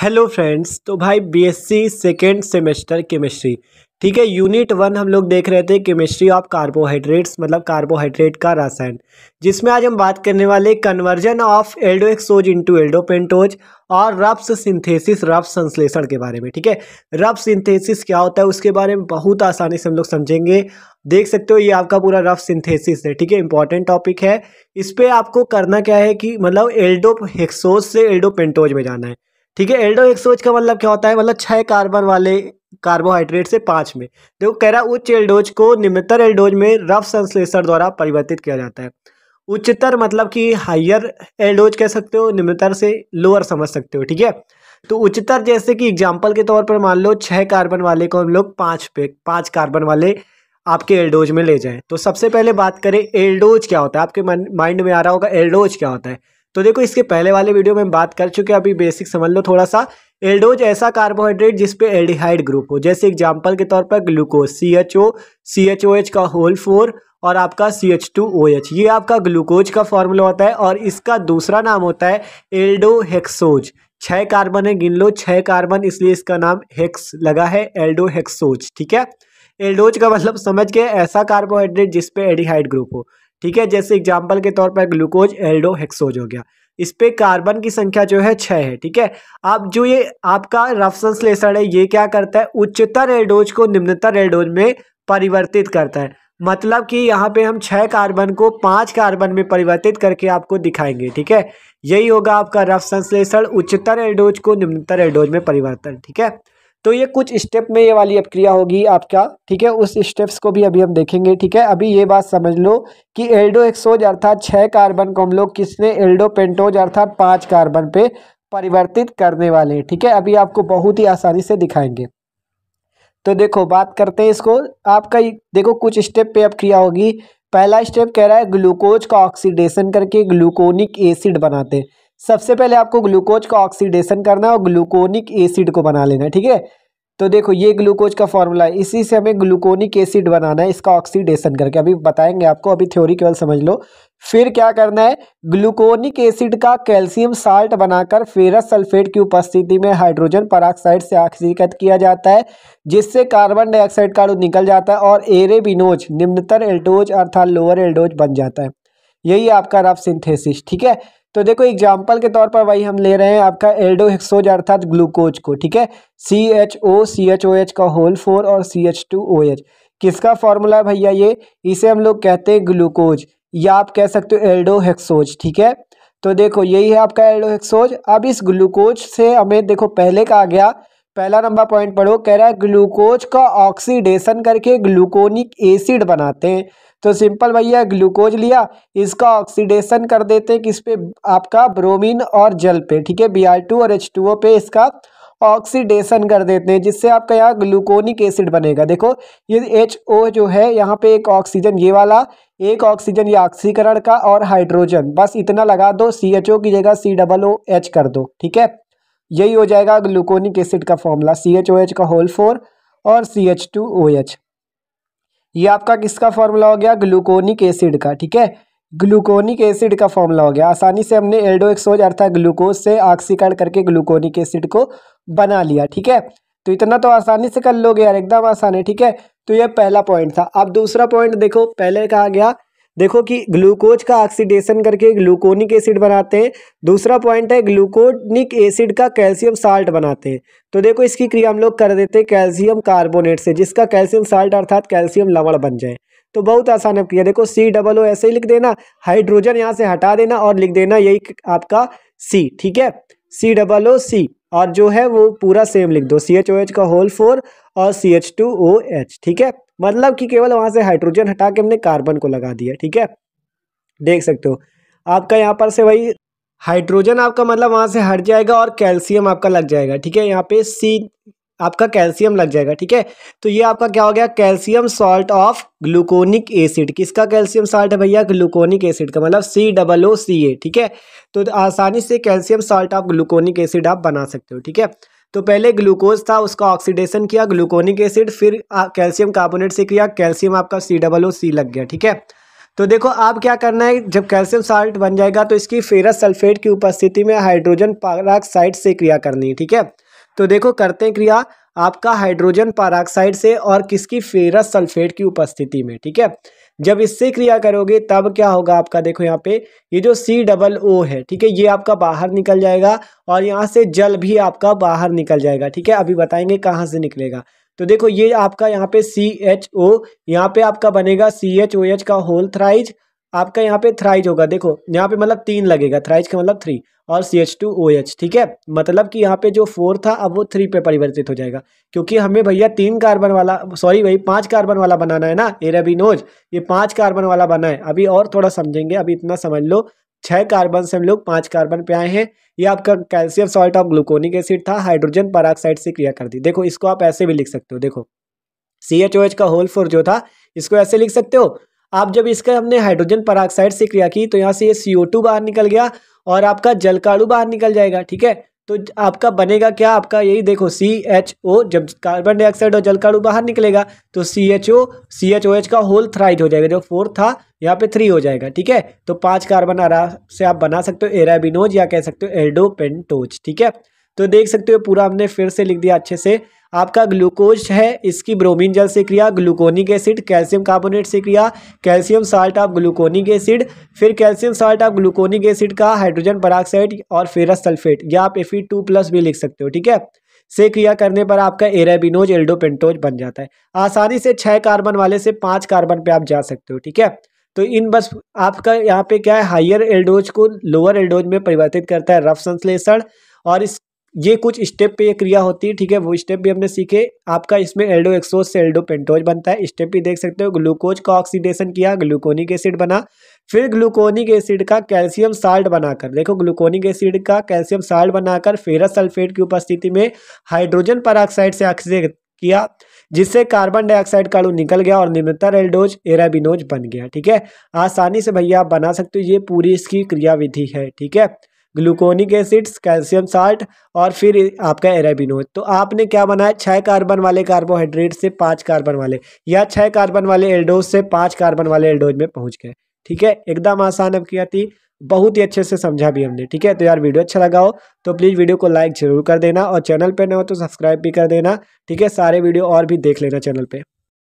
hello friends तो भाई BSc second semester chemistry ठीक है यूनिट वन हम लोग देख रहे थे केमिस्ट्री ऑफ कार्बोहाइड्रेट्स मतलब कार्बोहाइड्रेट का रासायन जिसमें आज हम बात करने वाले conversion of aldohexose into aldopentose और रब्स सिंथेसिस रब्स संश्लेषण के बारे में ठीक है रब सिंथेसिस क्या होता है उसके बारे में बहुत आसानी से हम लोग समझेंगे देख सकते हो ये आपका पूरा रफ सिंथेसिस है ठीक है इंपॉर्टेंट टॉपिक है इस पर आपको करना क्या है कि मतलब एल्डो हेक्सोज से एल्डो पेंटोज में जाना है ठीक है एल्डो एक्सोज का मतलब क्या होता है मतलब छः कार्बन वाले कार्बोहाइड्रेट से पाँच में देखो कह रहा उच्च एल्डोज को निम्नतर एल्डोज में रफ संश्लेषण द्वारा परिवर्तित किया जाता है उच्चतर मतलब कि हाइयर एल्डोज कह सकते हो निम्नतर से लोअर समझ सकते हो ठीक है तो उच्चतर जैसे कि एग्जाम्पल के तौर पर मान लो छः कार्बन वाले को हम लोग पाँच पे पाँच कार्बन वाले आपके एल्डोज में ले जाए तो सबसे पहले बात करें एल्डोज क्या होता है आपके माइंड में आ रहा होगा एल्डोज क्या होता है तो देखो इसके पहले वाले वीडियो में बात कर चुके हैं अभी बेसिक समझ लो थोड़ा सा एल्डोज ऐसा कार्बोहाइड्रेट जिसपे एल्डिहाइड ग्रुप हो जैसे एग्जाम्पल के तौर पर glucose C H O C H O H का होल फोर और आपका C H two O H ये आपका ग्लूकोज का फॉर्मूला होता है और इसका दूसरा नाम होता है एल्डो हेक्सोज छः कार्बन है गिन लो छः कार्बन इसलिए इसका नाम हेक्स लगा है एल्डो हेक्सोज ठीक है एल्डोज का मतलब समझ के ऐसा कार्बोहाइड्रेट जिसपे एडिहाइड ग्रुप हो ठीक है जैसे एग्जाम्पल के तौर पर ग्लूकोज एल्डो हेक्सोज हो गया इस पे कार्बन की संख्या जो है छः है ठीक है अब जो ये आपका रफ संश्लेषण है ये क्या करता है उच्चतर एल्डोज को निम्नतर एल्डोज में परिवर्तित करता है मतलब कि यहाँ पे हम छः कार्बन को पांच कार्बन में परिवर्तित करके आपको दिखाएंगे ठीक है यही होगा आपका रफ संश्लेषण उच्चतर एल्डोज को निम्नतर एल्डोज में परिवर्तन ठीक है तो ये कुछ स्टेप में ये वाली अब क्रिया होगी आपका ठीक है उस स्टेप्स को भी अभी हम देखेंगे ठीक है अभी ये बात समझ लो कि एल्डो एक्सोज अर्थात छः कार्बन को हम लोग किसने एल्डो पेंटोज अर्थात पाँच कार्बन पे परिवर्तित करने वाले हैं ठीक है अभी आपको बहुत ही आसानी से दिखाएंगे तो देखो बात करते हैं इसको आपका देखो कुछ स्टेप पे अब क्रिया होगी पहला स्टेप कह रहा है ग्लूकोज का ऑक्सीडेशन करके ग्लूकोनिक एसिड बनाते हैं सबसे पहले आपको ग्लूकोज का ऑक्सीडेशन करना है और ग्लूकोनिक एसिड को बना लेना है ठीक है तो देखो ये ग्लूकोज का फॉर्मूला है इसी से हमें ग्लूकोनिक एसिड बनाना है इसका ऑक्सीडेशन करके अभी बताएंगे आपको अभी थ्योरी केवल समझ लो फिर क्या करना है ग्लूकोनिक एसिड का कैल्शियम साल्ट बनाकर फेरस सल्फेट की उपस्थिति में हाइड्रोजन पराक्साइड से ऑक्सीकृत किया जाता है जिससे कार्बन डाइऑक्साइड का निकल जाता है और एरेबिनोज निम्नतर एल्डोज अर्थात लोअर एल्डोज बन जाता है यही आपका रफ सिंथेसिस ठीक है तो देखो एग्जाम्पल के तौर पर वही हम ले रहे हैं आपका एल्डो हेक्सोज अर्थात ग्लूकोज को ठीक है C H O C H O H का होल फोर और C H two O H किसका फॉर्मूला है भैया ये इसे हम लोग कहते हैं ग्लूकोज या आप कह सकते हो एल्डो हेक्सोज ठीक है तो देखो यही है आपका एल्डो हेक्सोज अब इस ग्लूकोज से हमें देखो पहले का आ गया पहला नंबर पॉइंट पढ़ो कह रहा है ग्लूकोज का ऑक्सीडेशन करके ग्लूकोनिक एसिड बनाते हैं तो सिंपल भैया ग्लूकोज लिया इसका ऑक्सीडेशन कर देते हैं किस पे आपका ब्रोमीन और जल पे ठीक है बी और एच पे इसका ऑक्सीडेशन कर देते हैं जिससे आपका यहाँ ग्लूकोनिक एसिड बनेगा देखो ये एच ओ जो है यहाँ पे एक ऑक्सीजन ये वाला एक ऑक्सीजन या ऑक्सीकरण का और हाइड्रोजन बस इतना लगा दो सी एच ओ की जगह सी डबल ओ एच कर दो ठीक है यही हो जाएगा ग्लूकोनिक एसिड का formula C H O H का होल फोर और C H two O H ये आपका किसका फॉर्मूला हो गया ग्लूकोनिक एसिड का ठीक है ग्लूकोनिक एसिड का फॉर्मूला हो गया आसानी से हमने एल्डो एक्सोज अर्थात ग्लूकोज से ऑक्सीकरण करके ग्लूकोनिक एसिड को बना लिया ठीक है तो इतना तो आसानी से कर लोगे यार एकदम आसान है ठीक है तो ये पहला पॉइंट था अब दूसरा पॉइंट देखो पहले कहा गया देखो कि ग्लूकोज का ऑक्सीडेशन करके ग्लूकोनिक एसिड बनाते हैं दूसरा पॉइंट है ग्लूकोनिक एसिड का कैल्शियम साल्ट बनाते हैं तो देखो इसकी क्रिया हम लोग कर देते हैं कैल्शियम कार्बोनेट से जिसका कैल्शियम साल्ट अर्थात कैल्शियम लवण बन जाए तो बहुत आसान है किया देखो सी डबल ओ ऐसे ही लिख देना हाइड्रोजन यहाँ से हटा देना और लिख देना यही आपका सी ठीक है सी डबल ओ सी और जो है वो पूरा सेम लिख दो सी एच ओ एच का होल फोर और C H two O H ठीक है मतलब कि केवल वहाँ से हाइड्रोजन हटा के हमने कार्बन को लगा दिया ठीक है देख सकते हो आपका यहाँ पर से वही हाइड्रोजन आपका मतलब वहां से हट जाएगा और कैल्शियम आपका लग जाएगा ठीक है यहाँ पे सी आपका कैल्शियम लग जाएगा ठीक है तो ये आपका क्या हो गया calcium salt of gluconic acid किसका कैल्शियम सॉल्ट है भैया ग्लूकोनिक एसिड का मतलब सी डबल ओ सी ए ठीक है तो आसानी से calcium salt of gluconic acid आप बना सकते हो ठीक है तो पहले ग्लूकोज था उसका ऑक्सीडेशन किया ग्लूकोनिक एसिड फिर कैल्शियम कार्बोनेट से किया कैल्शियम आपका सी डबल ओ सी लग गया ठीक है तो देखो आप क्या करना है जब कैल्शियम साल्ट बन जाएगा तो इसकी फेरस सल्फेट की उपस्थिति में हाइड्रोजन पाराक्साइड से क्रिया करनी है ठीक है तो देखो करते हैं क्रिया आपका हाइड्रोजन पाराक्साइड से और किसकी फेरस सल्फेट की उपस्थिति में ठीक है जब इससे क्रिया करोगे तब क्या होगा आपका देखो यहाँ पे ये जो सी डबल ओ है ठीक है ये आपका बाहर निकल जाएगा और यहाँ से जल भी आपका बाहर निकल जाएगा ठीक है अभी बताएंगे कहाँ से निकलेगा तो देखो ये आपका यहाँ पे सी एच ओ यहाँ पे आपका बनेगा सी एच ओ एच का होल थ्राइज आपका यहाँ पे थ्राइज होगा देखो यहाँ पे मतलब तीन लगेगा थ्राइज का मतलब थ्री और C H two O H ठीक है मतलब कि यहाँ पे जो फोर था अब वो थ्री पे परिवर्तित हो जाएगा क्योंकि हमें भैया तीन कार्बन वाला सॉरी भाई पांच कार्बन वाला बनाना है ना एराबिनोज ये पांच कार्बन वाला बना है अभी और थोड़ा समझेंगे अभी इतना समझ लो छह कार्बन से हम लोग पांच कार्बन पे आए हैं ये आपका कैल्शियम सॉल्ट और ग्लूकोनिक एसिड था हाइड्रोजन पराक्साइड से क्रिया कर दी देखो इसको आप ऐसे भी लिख सकते हो देखो सी एच ओ एच का होल फोर जो था इसको ऐसे लिख सकते हो आप जब इसका हमने हाइड्रोजन पराक्साइड से क्रिया की तो यहाँ से ये सी बाहर निकल गया और आपका जलकाड़ू बाहर निकल जाएगा ठीक है तो आपका बनेगा क्या आपका यही देखो सी एच ओ जब कार्बन डाइऑक्साइड और जलकाड़ू बाहर निकलेगा तो C H O C H O H का होल थ्राइड हो जाएगा जो फोर था यहाँ पे थ्री हो जाएगा ठीक है तो पांच कार्बन आराम से आप बना सकते हो एराबिनोज या कह सकते हो एल्डो पेंटोज ठीक है तो देख सकते हो पूरा हमने फिर से लिख दिया अच्छे से आपका ग्लूकोज है इसकी ब्रोमीन जल से क्रिया ग्लूकोनिक एसिड कैल्शियम कार्बोनेट से क्रिया calcium salt of gluconic acid फिर calcium salt of gluconic acid का हाइड्रोजन पराक्साइड और फेरस सल्फेट या आप एफ e टू प्लस भी लिख सकते हो ठीक है से क्रिया करने पर आपका एराबिनोज एल्डोपेंटोज बन जाता है आसानी से छः कार्बन वाले से पाँच कार्बन पर आप जा सकते हो ठीक है तो इन बस आपका यहाँ पे क्या है हायर एल्डोज को लोअर एल्डोज में परिवर्तित करता है रफ संश्लेषण और इस ये कुछ स्टेप पे ये क्रिया होती है ठीक है वो स्टेप भी हमने सीखे आपका इसमें एल्डो एक्सोज से एल्डो पेंटोज बनता है स्टेप भी देख सकते हो ग्लूकोज का ऑक्सीडेशन किया ग्लूकोनिक एसिड बना फिर ग्लूकोनिक एसिड का कैल्शियम साल्ट बनाकर देखो ग्लूकोनिक एसिड का कैल्शियम साल्ट बनाकर फेरस सल्फेट की उपस्थिति में हाइड्रोजन पर से ऑक्सीजन किया जिससे कार्बन डाइऑक्साइड का अणु निकल गया और निम्नतर एल्डोज एराबिनोज बन गया ठीक है आसानी से भैया आप बना सकते हो ये पूरी इसकी क्रियाविधि है ठीक है ग्लूकोनिक एसिड्स कैल्शियम साल्ट और फिर आपका एराबिनो तो आपने क्या बनाया छः कार्बन वाले कार्बोहाइड्रेट से पाँच कार्बन वाले या छः कार्बन वाले एल्डोज से पाँच कार्बन वाले एल्डोज में पहुँच गए ठीक है एकदम आसान अब किया थी बहुत ही अच्छे से समझा भी हमने ठीक है तो यार वीडियो अच्छा लगा हो तो प्लीज़ वीडियो को लाइक ज़रूर कर देना और चैनल पे ना हो तो सब्सक्राइब भी कर देना ठीक है सारे वीडियो और भी देख लेना चैनल पे